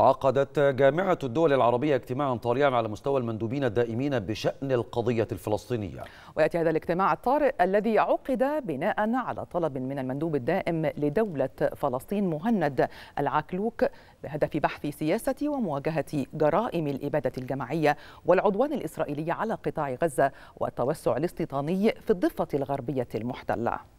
عقدت جامعة الدول العربية اجتماعا طارئا على مستوى المندوبين الدائمين بشأن القضية الفلسطينية ويأتي هذا الاجتماع الطارئ الذي عقد بناء على طلب من المندوب الدائم لدولة فلسطين مهند العكلوك بهدف بحث سياسة ومواجهة جرائم الإبادة الجماعية والعدوان الإسرائيلي على قطاع غزة والتوسع الاستيطاني في الضفة الغربية المحتلة